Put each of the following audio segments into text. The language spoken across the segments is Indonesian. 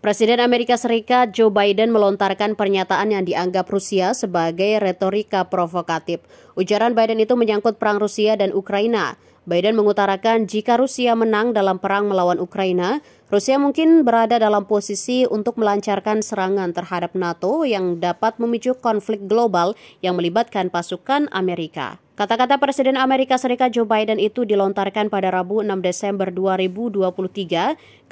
Presiden Amerika Serikat Joe Biden melontarkan pernyataan yang dianggap Rusia sebagai retorika provokatif. Ujaran Biden itu menyangkut perang Rusia dan Ukraina. Biden mengutarakan jika Rusia menang dalam perang melawan Ukraina, Rusia mungkin berada dalam posisi untuk melancarkan serangan terhadap NATO yang dapat memicu konflik global yang melibatkan pasukan Amerika. Kata-kata Presiden Amerika Serikat Joe Biden itu dilontarkan pada Rabu 6 Desember 2023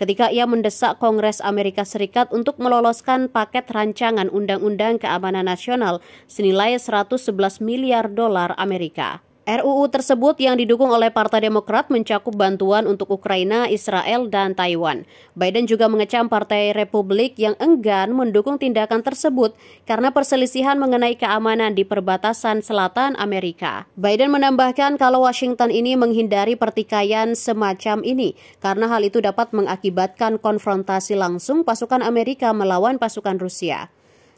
ketika ia mendesak Kongres Amerika Serikat untuk meloloskan paket rancangan Undang-Undang Keamanan Nasional senilai 111 miliar dolar Amerika. RUU tersebut yang didukung oleh Partai Demokrat mencakup bantuan untuk Ukraina, Israel, dan Taiwan. Biden juga mengecam Partai Republik yang enggan mendukung tindakan tersebut karena perselisihan mengenai keamanan di perbatasan selatan Amerika. Biden menambahkan kalau Washington ini menghindari pertikaian semacam ini karena hal itu dapat mengakibatkan konfrontasi langsung pasukan Amerika melawan pasukan Rusia.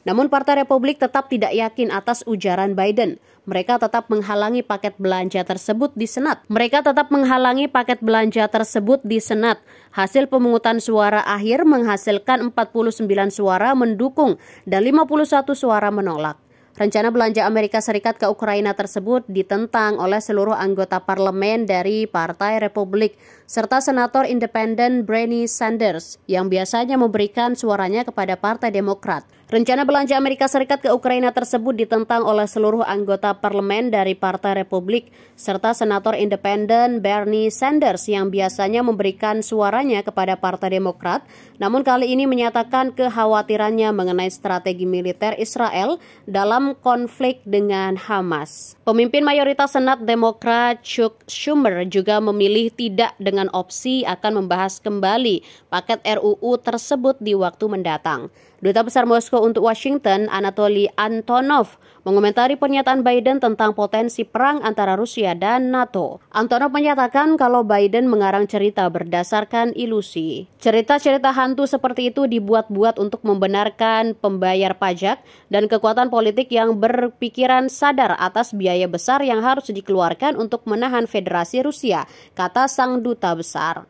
Namun Partai Republik tetap tidak yakin atas ujaran Biden. Mereka tetap menghalangi paket belanja tersebut di Senat. Mereka tetap menghalangi paket belanja tersebut di Senat. Hasil pemungutan suara akhir menghasilkan 49 suara mendukung dan 51 suara menolak. Rencana belanja Amerika Serikat ke Ukraina tersebut ditentang oleh seluruh anggota parlemen dari Partai Republik serta senator independen Bernie Sanders yang biasanya memberikan suaranya kepada Partai Demokrat. Rencana belanja Amerika Serikat ke Ukraina tersebut ditentang oleh seluruh anggota parlemen dari Partai Republik serta senator independen Bernie Sanders yang biasanya memberikan suaranya kepada Partai Demokrat, namun kali ini menyatakan kekhawatirannya mengenai strategi militer Israel dalam dalam konflik dengan Hamas. Pemimpin mayoritas Senat Demokrat Chuck Schumer juga memilih tidak dengan opsi akan membahas kembali paket RUU tersebut di waktu mendatang. Duta Besar Moskow untuk Washington, Anatoly Antonov, mengomentari pernyataan Biden tentang potensi perang antara Rusia dan NATO. Antonov menyatakan kalau Biden mengarang cerita berdasarkan ilusi. Cerita-cerita hantu seperti itu dibuat-buat untuk membenarkan pembayar pajak dan kekuatan politik yang berpikiran sadar atas biaya besar yang harus dikeluarkan untuk menahan Federasi Rusia, kata sang duta besar.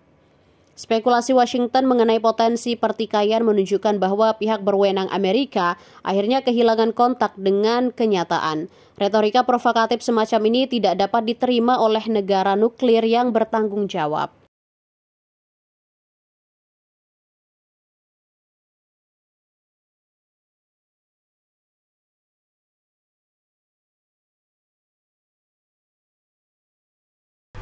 Spekulasi Washington mengenai potensi pertikaian menunjukkan bahwa pihak berwenang Amerika akhirnya kehilangan kontak dengan kenyataan. Retorika provokatif semacam ini tidak dapat diterima oleh negara nuklir yang bertanggung jawab.